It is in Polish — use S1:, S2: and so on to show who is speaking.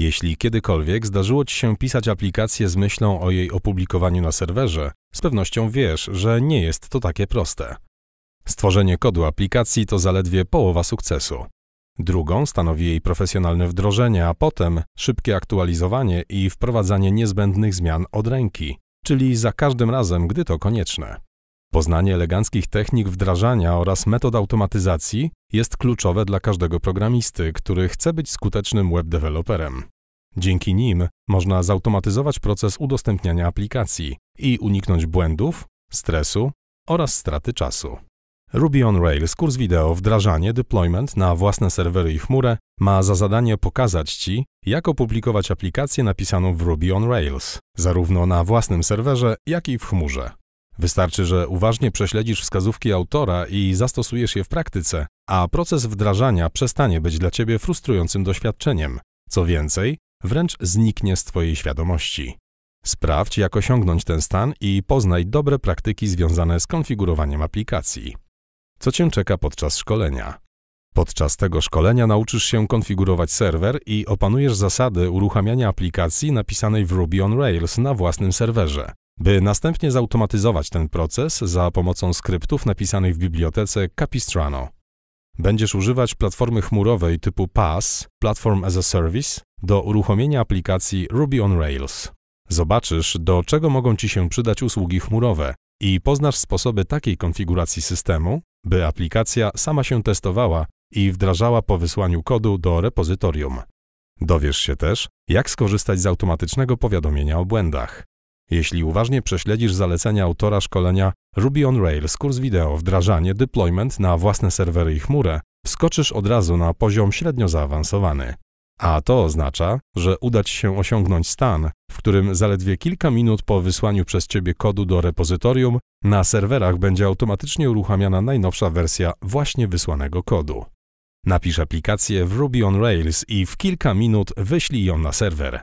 S1: Jeśli kiedykolwiek zdarzyło Ci się pisać aplikację z myślą o jej opublikowaniu na serwerze, z pewnością wiesz, że nie jest to takie proste. Stworzenie kodu aplikacji to zaledwie połowa sukcesu. Drugą stanowi jej profesjonalne wdrożenie, a potem szybkie aktualizowanie i wprowadzanie niezbędnych zmian od ręki, czyli za każdym razem, gdy to konieczne. Poznanie eleganckich technik wdrażania oraz metod automatyzacji jest kluczowe dla każdego programisty, który chce być skutecznym webdeveloperem. Dzięki nim można zautomatyzować proces udostępniania aplikacji i uniknąć błędów, stresu oraz straty czasu. Ruby on Rails kurs wideo Wdrażanie Deployment na własne serwery i chmurę ma za zadanie pokazać Ci, jak opublikować aplikację napisaną w Ruby on Rails, zarówno na własnym serwerze, jak i w chmurze. Wystarczy, że uważnie prześledzisz wskazówki autora i zastosujesz je w praktyce, a proces wdrażania przestanie być dla ciebie frustrującym doświadczeniem. Co więcej, wręcz zniknie z twojej świadomości. Sprawdź, jak osiągnąć ten stan i poznaj dobre praktyki związane z konfigurowaniem aplikacji. Co cię czeka podczas szkolenia? Podczas tego szkolenia nauczysz się konfigurować serwer i opanujesz zasady uruchamiania aplikacji napisanej w Ruby on Rails na własnym serwerze by następnie zautomatyzować ten proces za pomocą skryptów napisanych w bibliotece Capistrano. Będziesz używać platformy chmurowej typu PaaS, Platform as a Service, do uruchomienia aplikacji Ruby on Rails. Zobaczysz, do czego mogą Ci się przydać usługi chmurowe i poznasz sposoby takiej konfiguracji systemu, by aplikacja sama się testowała i wdrażała po wysłaniu kodu do repozytorium. Dowiesz się też, jak skorzystać z automatycznego powiadomienia o błędach. Jeśli uważnie prześledzisz zalecenia autora szkolenia Ruby on Rails, kurs wideo, wdrażanie, deployment na własne serwery i chmurę, wskoczysz od razu na poziom średnio zaawansowany. A to oznacza, że uda Ci się osiągnąć stan, w którym zaledwie kilka minut po wysłaniu przez Ciebie kodu do repozytorium na serwerach będzie automatycznie uruchamiana najnowsza wersja właśnie wysłanego kodu. Napisz aplikację w Ruby on Rails i w kilka minut wyślij ją na serwer.